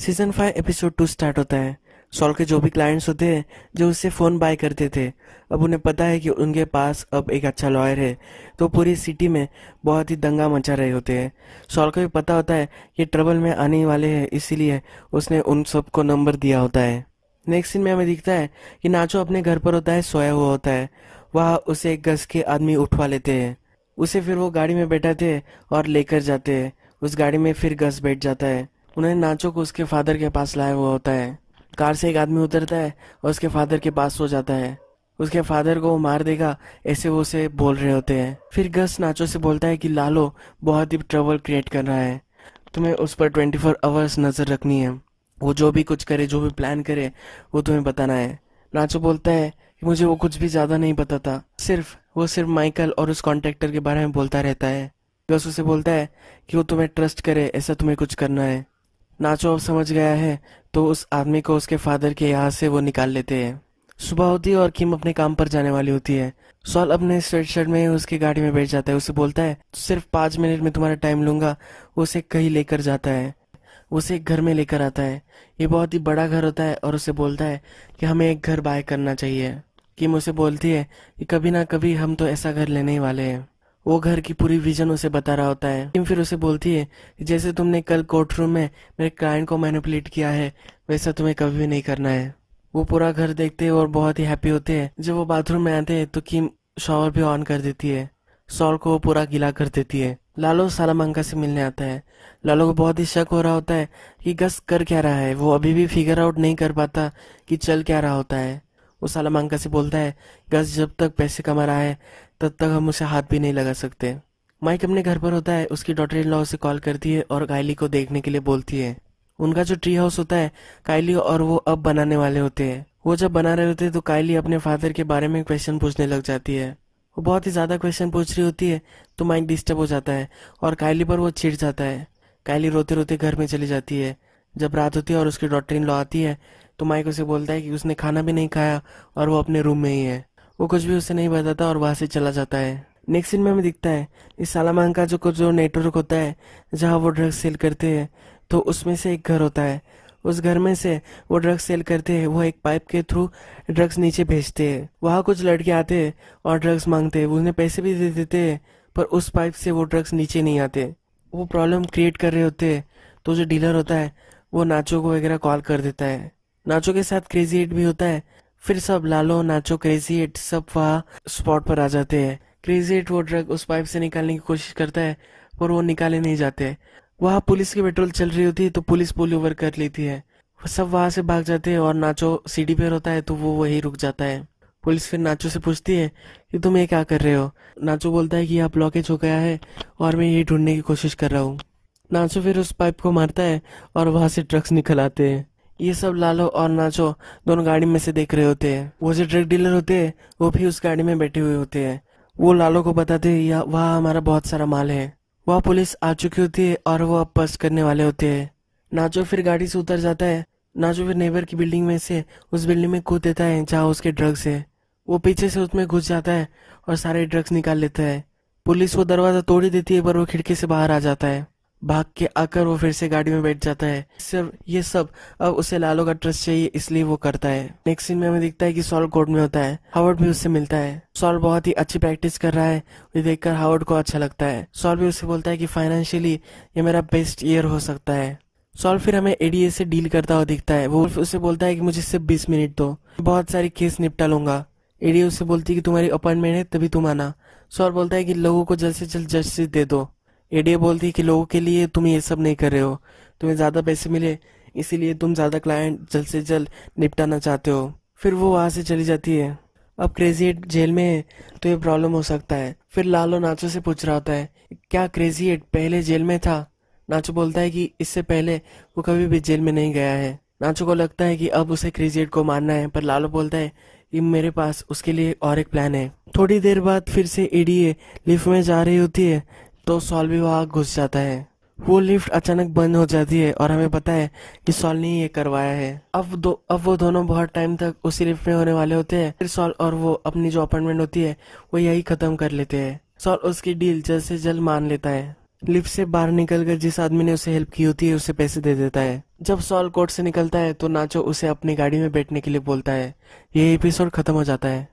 season five episode two start होता है sol के जो भी क्लाइंट्स होते हैं जो उससे फ़ोन बाय करते थे अब उन्हें पता है कि उनके पास अब एक अच्छा लॉयर है तो पूरी सिटी में बहुत ही दंगा मचा रहे होते हैं सॉल को भी पता होता है कि ट्रबल में आने वाले हैं इसीलिए उसने उन सबको नंबर दिया होता है नेक्स्ट सीन में हमें दिखता है कि नाचो अपने घर पर होता है सोया हुआ होता है वह उसे एक गस के आदमी उठवा लेते हैं उसे फिर वो गाड़ी में बैठाते हैं और लेकर जाते हैं उस गाड़ी में फिर गस बैठ जाता है उन्हें नाचो को उसके फादर के पास लाया हुआ होता है कार से एक आदमी उतरता है और उसके फादर के पास सो जाता है उसके फादर को वो मार देगा ऐसे वो उसे बोल रहे होते हैं फिर गस नाचो से बोलता है कि लालो बहुत ही ट्रबल क्रिएट कर रहा है तुम्हें उस पर ट्वेंटी फोर आवर्स नज़र रखनी है वो जो भी कुछ करे जो भी प्लान करे वो तुम्हें बताना है नाचो बोलता है कि मुझे वो कुछ भी ज़्यादा नहीं पता था सिर्फ वो सिर्फ माइकल और उस कॉन्ट्रेक्टर के बारे में बोलता रहता है गस उसे बोलता है कि वो तुम्हें ट्रस्ट करे ऐसा तुम्हें कुछ करना है नाचो अब समझ गया है तो उस आदमी को उसके फादर के यहाँ से वो निकाल लेते हैं सुबह होती है और किम अपने काम पर जाने वाली होती है सॉल अपने स्वेट शर्ट में उसकी गाड़ी में बैठ जाता है उसे बोलता है सिर्फ पाँच मिनट में तुम्हारा टाइम लूंगा उसे कहीं लेकर जाता है उसे एक घर में लेकर आता है ये बहुत ही बड़ा घर होता है और उसे बोलता है कि हमें एक घर बाय करना चाहिए किम उसे बोलती है कि कभी ना कभी हम तो ऐसा घर लेने ही वाले हैं वो घर की पूरी विजन उसे बता रहा होता है फिर उसे बोलती है जैसे तुमने कल कोर्ट रूम में मेरे क्लाइंट को मैनिपुलेट किया है वैसा तुम्हें कभी भी नहीं करना है वो पूरा घर देखते हैं और बहुत ही हैप्पी होते हैं जब वो बाथरूम में आते हैं तो किम शॉवर भी ऑन कर देती है सॉल को वो पूरा गीला कर देती है लालो सालामंका से मिलने आता है लालो को बहुत ही शक हो रहा होता है कि गस कर क्या रहा है वो अभी भी फिगर आउट नहीं कर पाता कि चल क्या रहा होता है वो सालामंका से बोलता है गस जब तक पैसे कमा रहा है तब तक हम उसे हाथ भी नहीं लगा सकते माइक अपने घर पर होता है उसकी डॉटर इन लॉ उसे कॉल करती है और कायली को देखने के लिए बोलती है उनका जो ट्री हाउस होता है कायली और वो अब बनाने वाले होते हैं वो जब बना रहे होते हैं तो कायली अपने फादर के बारे में क्वेश्चन पूछने लग जाती है वो बहुत ही ज़्यादा क्वेश्चन पूछ रही होती है तो माइक डिस्टर्ब हो जाता है और कायली पर वो छिड़ जाता है कायली रोते रोते घर में चली जाती है जब रात होती है और उसकी डॉटर इन लॉ आती है तो माइक उसे बोलता है कि उसने खाना भी नहीं खाया और वो अपने रूम में ही है वो कुछ भी उसे नहीं बताता और वहां से चला जाता है नेक्स्ट सीन में हमें दिखता है इस सालामान का जो जो नेटवर्क होता है जहाँ वो ड्रग्स सेल करते हैं तो उसमें से एक घर होता है उस घर में से वो ड्रग्स सेल करते हैं वो एक पाइप के थ्रू ड्रग्स नीचे भेजते हैं वहाँ कुछ लड़के आते हैं और ड्रग्स मांगते हैं उन्हें पैसे भी दे देते हैं पर उस पाइप से वो ड्रग्स नीचे नहीं आते वो प्रॉब्लम क्रिएट कर रहे होते हैं तो जो डीलर होता है वो नाचो को वगैरह कॉल कर देता है नाचो के साथ क्रेजी एट भी होता है फिर सब लालो नाचो क्रेजी एट सब वहाँ स्पॉट पर आ जाते हैं क्रेजी एट वो ड्रग उस पाइप से निकालने की कोशिश करता है पर वो निकाले नहीं जाते वहाँ पुलिस की पेट्रोल चल रही होती है तो पुलिस पुल ओवर कर लेती है सब वहाँ से भाग जाते हैं और नाचो सीढ़ी पर होता है तो वो वही रुक जाता है पुलिस फिर नाचो से पूछती है कि तुम ये क्या कर रहे हो नाचो बोलता है कि यहाँ ब्लॉकेज हो गया है और मैं ये ढूंढने की कोशिश कर रहा हूँ नाचो फिर उस पाइप को मारता है और वहाँ से ड्रग्स निकल आते हैं ये सब लालो और नाचो दोनों गाड़ी में से देख रहे होते हैं वो जो ड्रग डीलर होते हैं वो भी उस गाड़ी में बैठे हुए होते हैं वो लालो को बताते हैं वहाँ हमारा बहुत सारा माल है वहाँ पुलिस आ चुकी होती है और वो अब बस करने वाले होते हैं नाचो फिर गाड़ी से उतर जाता है नाचो फिर नेबर की बिल्डिंग में से उस बिल्डिंग में कूद देता है जहाँ उसके ड्रग्स है वो पीछे से उसमें घुस जाता है और सारे ड्रग्स निकाल लेता है पुलिस वो दरवाज़ा तोड़ ही देती है पर वो खिड़की से बाहर आ जाता है भाग के आकर वो फिर से गाड़ी में बैठ जाता है सिर्फ ये सब अब उसे लालो का ट्रस्ट चाहिए इसलिए वो करता है नेक्स्ट सीन में हमें दिखता है कि सॉल कोर्ट में होता है हावर्ड भी उससे मिलता है सॉल बहुत ही अच्छी प्रैक्टिस कर रहा है ये देखकर हावर्ड को अच्छा लगता है सॉल भी उसे बोलता है कि फाइनेंशियली ये मेरा बेस्ट ईयर हो सकता है सॉल फिर हमें एडीए से डील करता हुआ दिखता है वो उसे बोलता है कि मुझे सिर्फ बीस मिनट दो बहुत सारी केस निपटा लूंगा एडीए उसे बोलती है कि तुम्हारी अपॉइंटमेंट है तभी तुम आना सॉल बोलता है कि लोगों को जल्द से जल्द जस्टिस दे दो एडिया बोलती है कि लोगों के लिए तुम ये सब नहीं कर रहे हो तुम्हें ज़्यादा पैसे मिले इसीलिए तुम ज़्यादा क्लाइंट जल्द से जल्द निपटाना चाहते हो फिर वो वहाँ से चली जाती है अब क्रेजी एट जेल में है तो ये प्रॉब्लम हो सकता है फिर लालो नाचो से पूछ रहा होता है क्या क्रेजी एट पहले जेल में था नाचो बोलता है कि इससे पहले वो कभी भी जेल में नहीं गया है नाचो को लगता है कि अब उसे क्रेजी एट को मारना है पर लालो बोलता है कि मेरे पास उसके लिए और एक प्लान है थोड़ी देर बाद फिर से एडीए लिफ्ट में जा रही होती है तो भी वहाँ घुस जाता है वो लिफ्ट अचानक बंद हो जाती है और हमें पता है कि सॉल ने ये करवाया है अब दो अब वो दोनों बहुत टाइम तक उसी लिफ्ट में होने वाले होते हैं फिर सॉल और वो अपनी जो अपॉइंटमेंट होती है वो यही खत्म कर लेते हैं सॉल उसकी डील जल्द से जल्द मान लेता है लिफ्ट से बाहर निकल कर जिस आदमी ने उसे हेल्प की होती है उसे पैसे दे देता है जब सॉल कोर्ट से निकलता है तो नाचो उसे अपनी गाड़ी में बैठने के लिए बोलता है ये एपिसोड खत्म हो जाता है